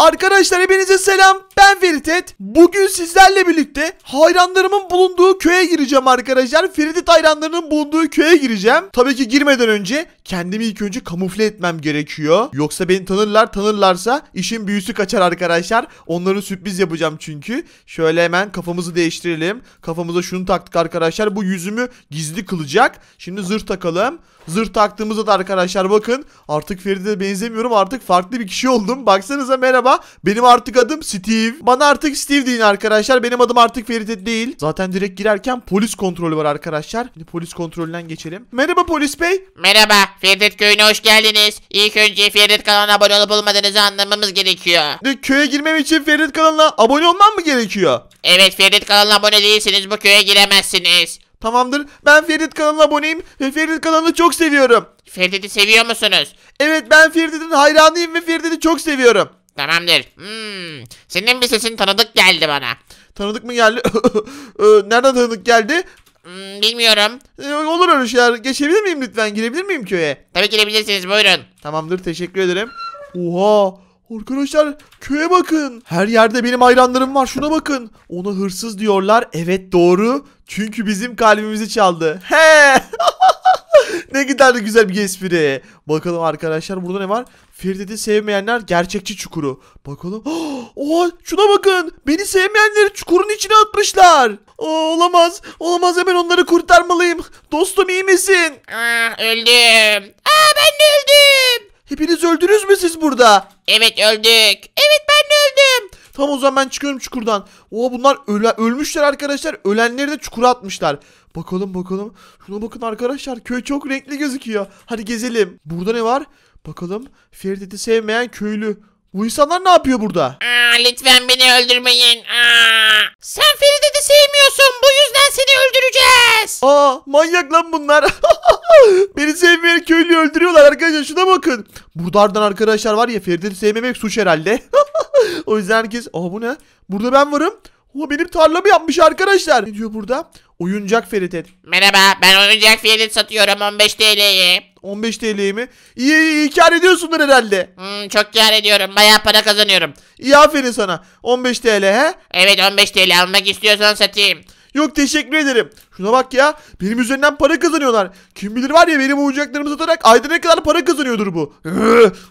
Arkadaşlar hepinize selam ben Feritet. Bugün sizlerle birlikte hayranlarımın bulunduğu köye gireceğim arkadaşlar. Feritet hayranlarının bulunduğu köye gireceğim. Tabii ki girmeden önce kendimi ilk önce kamufle etmem gerekiyor. Yoksa beni tanırlar tanırlarsa işin büyüsü kaçar arkadaşlar. Onları sürpriz yapacağım çünkü. Şöyle hemen kafamızı değiştirelim. Kafamıza şunu taktık arkadaşlar. Bu yüzümü gizli kılacak. Şimdi zırh takalım. Zırh taktığımızda da arkadaşlar bakın artık Ferit'e benzemiyorum artık farklı bir kişi oldum. Baksanıza merhaba ama benim artık adım Steve. Bana artık Steve deyin arkadaşlar. Benim adım artık Ferit değil. Zaten direkt girerken polis kontrolü var arkadaşlar. Şimdi polis kontrolünden geçelim. Merhaba polis bey. Merhaba. Ferit köyüne hoş geldiniz. İlk önce Ferit kanalına abone olup olmadığınızı anlamamız gerekiyor. Köye girmem için Ferit kanalına abone olmam mı gerekiyor? Evet Ferit kanalına abone değilsiniz bu köye giremezsiniz. Tamamdır. Ben Ferit kanalına aboneyim ve Ferit kanalını çok seviyorum. Ferit'i seviyor musunuz? Evet ben Ferit'in hayranıyım ve Ferit'i çok seviyorum. Tamamdır. Hmm. Senin bir sesin tanıdık geldi bana. Tanıdık mı geldi? Ee, nereden tanıdık geldi? Hmm, bilmiyorum. Ee, Olur öyle şeyler. Geçebilir miyim lütfen? Girebilir miyim köye? Tabii girebilirsiniz buyurun. Tamamdır teşekkür ederim. Oha! Arkadaşlar köye bakın. Her yerde benim hayranlarım var. Şuna bakın. Ona hırsız diyorlar. Evet doğru. Çünkü bizim kalbimizi çaldı. He! ne gider de güzel bir espri. Bakalım arkadaşlar burada ne var? Feridet'i sevmeyenler gerçekçi çukuru. Bakalım. Oha şuna bakın. Beni sevmeyenleri çukurun içine atmışlar. Aa, olamaz. Olamaz hemen onları kurtarmalıyım. Dostum iyi misin? Aa, ah, öldüm. Aa ben de öldüm. Hepiniz öldünüz mü siz burada? Evet öldük. Evet ben de öldüm. Tam o zaman ben çıkıyorum çukurdan. Oo bunlar öle, ölmüşler arkadaşlar. Ölenleri de çukura atmışlar. Bakalım bakalım. Şuna bakın arkadaşlar. Köy çok renkli gözüküyor. Hadi gezelim. Burada ne var? Bakalım. Feridet'i sevmeyen köylü. Bu insanlar ne yapıyor burada? Aa, lütfen beni öldürmeyin. Aa. Sen Feridet'i sevmiyorsun. Bu yüzden seni öldüreceğiz. Aa manyak lan bunlar. Beni sevmeyen köylüyü öldürüyorlar arkadaşlar. Şuna bakın. Buradan arkadaşlar var ya Feridet'i sevmemek suç herhalde. o yüzden herkes aa bu ne? Burada ben varım. O benim tarlamı yapmış arkadaşlar. Ne diyor burada? Oyuncak Ferit. Merhaba ben oyuncak Ferit satıyorum 15 TL'yi. 15 TL'yi mi? İyi iyi, iyi kar ediyorsundur herhalde. Hmm, çok kar ediyorum bayağı para kazanıyorum. İyi aferin sana. 15 TL he? Evet 15 TL almak istiyorsan satayım. Yok teşekkür ederim. Şuna bak ya. Benim üzerinden para kazanıyorlar. Kim bilir var ya benim oyuncaklarımı satarak ayda ne kadar para kazanıyordur bu.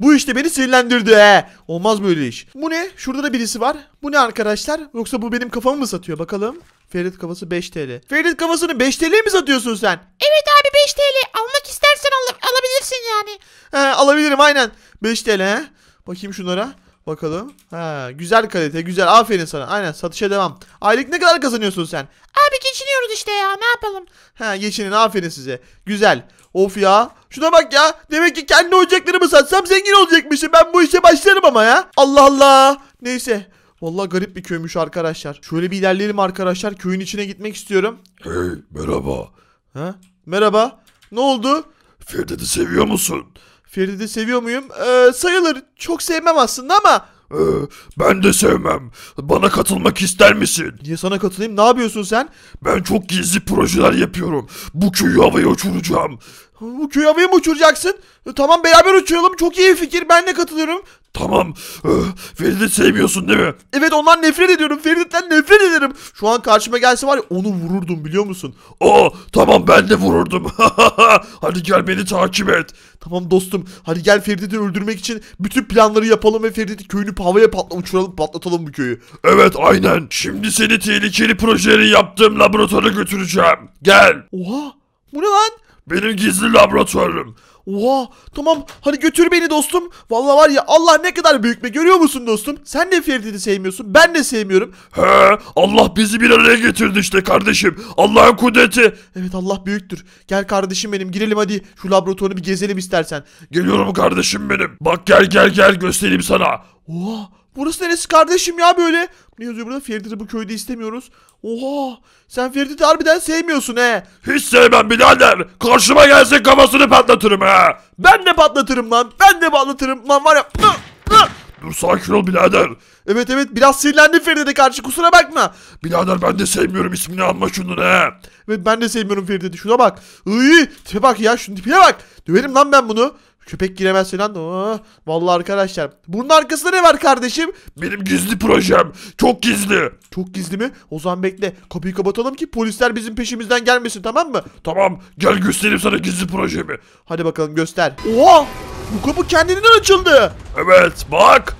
bu işte beni sinirlendirdi. Olmaz böyle iş. Bu ne? Şurada da birisi var. Bu ne arkadaşlar? Yoksa bu benim kafamı mı satıyor bakalım. Ferit kafası 5 TL. Ferit kafasını 5 TL mi satıyorsun sen? Evet abi 5 TL. Almak istersen al alabilirsin yani. He, alabilirim aynen. 5 TL he. Bakayım şunlara. Bakalım. Ha, güzel kalite güzel aferin sana. Aynen satışa devam. Aylık ne kadar kazanıyorsun sen? Abi geçiniyoruz işte ya ne yapalım. Ha geçinin aferin size. Güzel. Of ya. Şuna bak ya. Demek ki kendi oyuncaklarımı satsam zengin olacakmışım. Ben bu işe başlarım ama ya. Allah Allah. Neyse. Vallahi garip bir köymüş arkadaşlar. Şöyle bir ilerleyelim arkadaşlar. Köyün içine gitmek istiyorum. Hey merhaba. Ha? Merhaba. Ne oldu? Firdevs'i seviyor musun? Feride seviyor muyum? Ee, sayılır. Çok sevmem aslında ama ee, ben de sevmem. Bana katılmak ister misin? Niye sana katılayım? Ne yapıyorsun sen? Ben çok gizli projeler yapıyorum. Bu köyü havaya uçuracağım. Bu köy havaya mı uçuracaksın? E, tamam beraber uçuralım. Çok iyi fikir. Ben de katılıyorum. Tamam. Ee, Ferit'i sevmiyorsun değil mi? Evet ondan nefret ediyorum. Ferit'ten nefret ederim. Şu an karşıma gelse var ya onu vururdum biliyor musun? Aa tamam ben de vururdum. hadi gel beni takip et. Tamam dostum. Hadi gel Ferit'i öldürmek için bütün planları yapalım ve Ferit'i köyünü havaya patla uçuralım patlatalım bu köyü. Evet aynen. Şimdi seni tehlikeli projeleri yaptığım laboratuvara götüreceğim. Gel. Oha. Bu ne lan? Benim gizli laboratuvarım. Oha tamam hadi götür beni dostum. Vallahi var ya Allah ne kadar büyük be görüyor musun dostum? Sen de Feridit'i sevmiyorsun ben de sevmiyorum. He Allah bizi bir araya getirdi işte kardeşim. Allah'ın kudreti. Evet Allah büyüktür. Gel kardeşim benim girelim hadi şu laboratuvarı bir gezelim istersen. Geliyorum kardeşim benim. Bak gel gel gel göstereyim sana. Oha Burası neresi kardeşim ya böyle? Ne yazıyor burada? Ferit'i bu köyde istemiyoruz. Oha! Sen Ferit'i harbiden sevmiyorsun he. Hiç sevmem birader. Karşıma gelsin kafasını patlatırım he. Ben de patlatırım lan. Ben de patlatırım lan var ya. Dur sakin ol birader. Evet evet biraz sinirlendim Feride'de karşı kusura bakma. Birader ben de sevmiyorum ismini alma şunun he. Evet ben de sevmiyorum Feride'de şuna bak. Iy, tipe bak ya şunun tipine bak. Döverim lan ben bunu. Köpek giremez falan da. vallahi arkadaşlar. Bunun arkasında ne var kardeşim? Benim gizli projem. Çok gizli. Çok gizli mi? O zaman bekle. Kapıyı kapatalım ki polisler bizim peşimizden gelmesin tamam mı? Tamam. Gel göstereyim sana gizli projemi. Hadi bakalım göster. Oha! Bu kapı kendinden açıldı. Evet bak.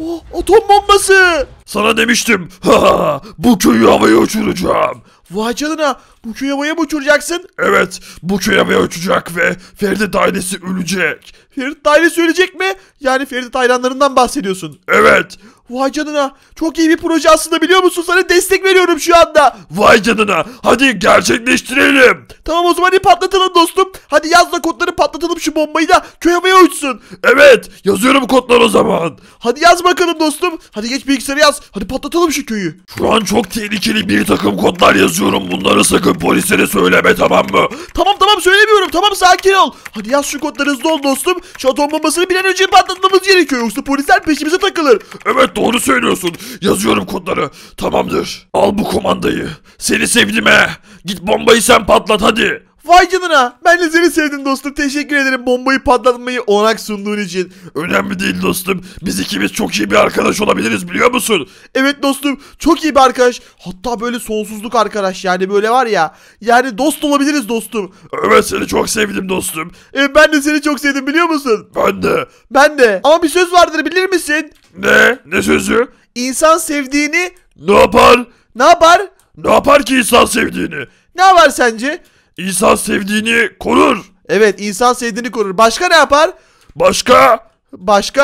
Oh, atom bombası. Sana demiştim. Ha, bu köyü havaya uçuracağım. Vay canına bu köyü havaya mı uçuracaksın? Evet bu köyü havaya uçacak ve Feride ailesi ölecek. Ferit ailesi ölecek mi? Yani Ferit hayranlarından bahsediyorsun. Evet Vay canına. Çok iyi bir proje aslında biliyor musun? Sana destek veriyorum şu anda. Vay canına. Hadi gerçekleştirelim. Tamam o zaman hadi patlatalım dostum. Hadi yaz da kodları patlatalım şu bombayı da köy havaya uçsun. Evet yazıyorum kodları o zaman. Hadi yaz bakalım dostum. Hadi geç bilgisayarı yaz. Hadi patlatalım şu köyü. Şu an çok tehlikeli bir takım kodlar yazıyorum. Bunları sakın polislere söyleme tamam mı? Tamam tamam söylemiyorum. Tamam sakin ol. Hadi yaz şu kodları hızlı ol dostum. Şu atom bombasını bir an önce patlatmamız gerekiyor. Yoksa polisler peşimize takılır. Evet Evet doğru söylüyorsun. Yazıyorum kodları. Tamamdır. Al bu kumandayı. Seni sevdim he. Git bombayı sen patlat hadi. Vay canına. Ben de seni sevdim dostum. Teşekkür ederim bombayı patlatmayı onak sunduğun için. Önemli değil dostum. Biz ikimiz çok iyi bir arkadaş olabiliriz biliyor musun? Evet dostum. Çok iyi bir arkadaş. Hatta böyle sonsuzluk arkadaş yani böyle var ya. Yani dost olabiliriz dostum. Evet seni çok sevdim dostum. E, ben de seni çok sevdim biliyor musun? Ben de. Ben de. Ama bir söz vardır bilir misin? Ne? Ne sözü? İnsan sevdiğini... Ne yapar? Ne yapar? Ne yapar ki insan sevdiğini? Ne var sence? İnsan sevdiğini korur. Evet insan sevdiğini korur. Başka ne yapar? Başka? Başka?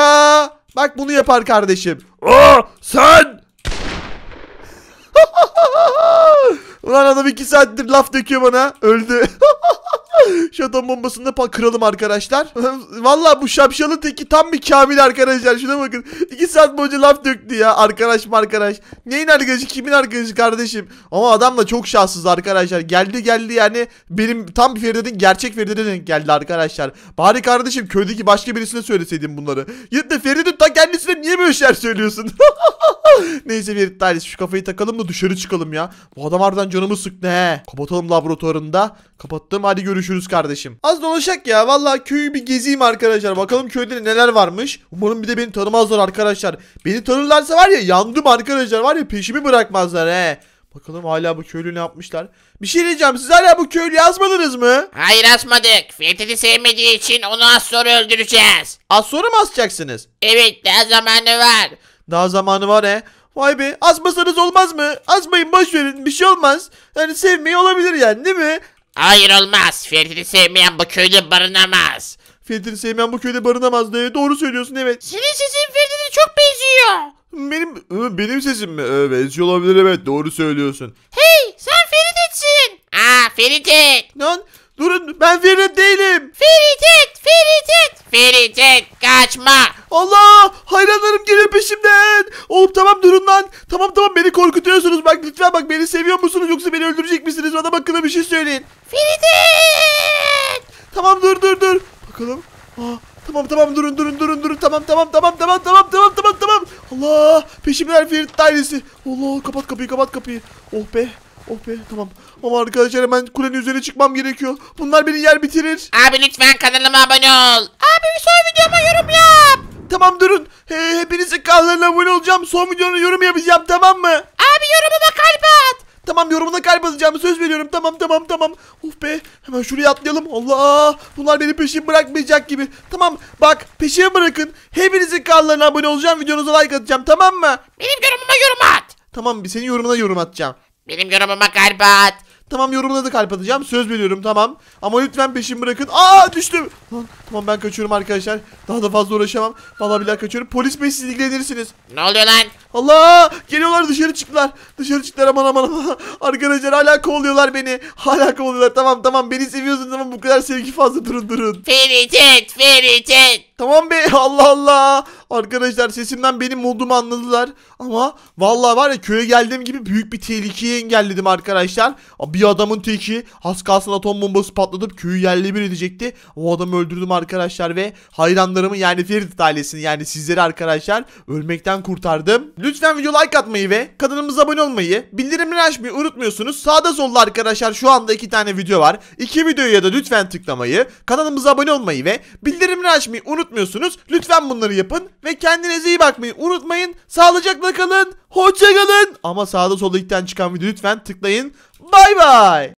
Bak bunu yapar kardeşim. Aa sen! Ulan adam 2 saattir laf döküyor bana. Öldü. Şaton bombasını da kıralım arkadaşlar. Valla bu şapşalı teki tam bir kamil arkadaşlar. Şuna bakın. 2 saat boyunca laf döktü ya. Arkadaş mı arkadaş. Neyin arkadaşı kimin arkadaşı kardeşim. Ama adam da çok şanssız arkadaşlar. Geldi geldi yani benim tam bir Feride'nin gerçek Feride'nin geldi arkadaşlar. Bari kardeşim köydeki başka birisine söyleseydim bunları. Yine da Feride'nin ta kendisine niye böyle şeyler söylüyorsun? Neyse bir tanesi şu kafayı takalım da dışarı çıkalım ya. Bu adam harbiden canımı sıktı he. Kapatalım laboratuvarında. Kapattım hadi görüşürüz kardeşim. Az dolaşak ya valla köyü bir gezeyim arkadaşlar. Bakalım köyde neler varmış. Umarım bir de beni tanımazlar arkadaşlar. Beni tanırlarsa var ya yandım arkadaşlar. Var ya peşimi bırakmazlar he. Bakalım hala bu köylü ne yapmışlar. Bir şey diyeceğim siz hala bu köylü yazmadınız mı? Hayır asmadık. Fethet'i sevmediği için onu az sonra öldüreceğiz. Az sonra mı asacaksınız? Evet daha zamanı var. Daha zamanı var he. Vay be asmasanız olmaz mı? Asmayın boş verin bir şey olmaz. Yani sevmeyi olabilir yani değil mi? Hayır olmaz. Ferit'i sevmeyen bu köyde barınamaz. Ferit'i sevmeyen bu köyde barınamaz diye doğru söylüyorsun evet. Senin sesin Ferit'e çok benziyor. Benim benim sesim mi? Evet olabilir evet doğru söylüyorsun. Hey sen Ferit etsin. Aa Ferit et. Lan Durun ben Ferit değilim. Ferit, Ferit, Ferit kaçma. Allah hayranlarım geliyor peşimden. Oğlum tamam durun lan. Tamam tamam beni korkutuyorsunuz. Bak lütfen bak beni seviyor musunuz yoksa beni öldürecek misiniz? Bana bakın bir şey söyleyin. Ferit. Tamam dur dur dur. Bakalım. Aa, Tamam tamam durun durun durun durun tamam tamam tamam tamam tamam tamam tamam tamam. Allah peşimden Ferit dairesi. Allah kapat kapıyı kapat kapıyı. Oh be Oh be tamam. Ama arkadaşlar hemen kulenin üzerine çıkmam gerekiyor. Bunlar beni yer bitirir. Abi lütfen kanalıma abone ol. Abi son videoma yorum yap. Tamam durun. He, hepinizin kanallarına abone olacağım. Son videonu yorum yapacağım tamam mı? Abi yorumuma kalp at. Tamam yorumuna kalp atacağım söz veriyorum. Tamam tamam tamam. Uf be hemen şuraya atlayalım. Allah bunlar beni peşin bırakmayacak gibi. Tamam bak peşime bırakın. Hepinizin kanallarına abone olacağım. Videonuza like atacağım tamam mı? Benim yorumuma yorum at. Tamam senin yorumuna yorum atacağım. Benim yorumuma kalp at. Tamam yorumuna da kalp atacağım. Söz veriyorum tamam. Ama lütfen peşimi bırakın. Aa düştüm. Lan, tamam ben kaçıyorum arkadaşlar. Daha da fazla uğraşamam. Vallahi billahi kaçıyorum. Polis bey siz ilgilenirsiniz. Ne oluyor lan? Allah! Geliyorlar dışarı çıktılar. Dışarı çıktılar aman aman aman. Arkadaşlar hala kovalıyorlar beni. Hala kovalıyorlar. Tamam tamam beni seviyorsun tamam bu kadar sevgi fazla durun durun. Ferit et, Ferit et. Tamam be Allah Allah. Arkadaşlar sesimden benim olduğumu anladılar. Ama vallahi var ya köye geldiğim gibi büyük bir tehlikeyi engelledim arkadaşlar. Bir adamın teki az kalsın atom bombası patlatıp köyü yerle bir edecekti. O adamı öldürdüm arkadaşlar ve hayranlarımı yani Ferit ailesini yani sizleri arkadaşlar ölmekten kurtardım. Lütfen video like atmayı ve kanalımıza abone olmayı, bildirimleri açmayı unutmuyorsunuz. Sağda solda arkadaşlar şu anda iki tane video var. İki videoya da lütfen tıklamayı, kanalımıza abone olmayı ve bildirimleri açmayı unutmayın unutmuyorsunuz. Lütfen bunları yapın ve kendinize iyi bakmayı unutmayın. Sağlıcakla kalın. Hoşça kalın. Ama sağda solda ilkten çıkan video lütfen tıklayın. Bay bay.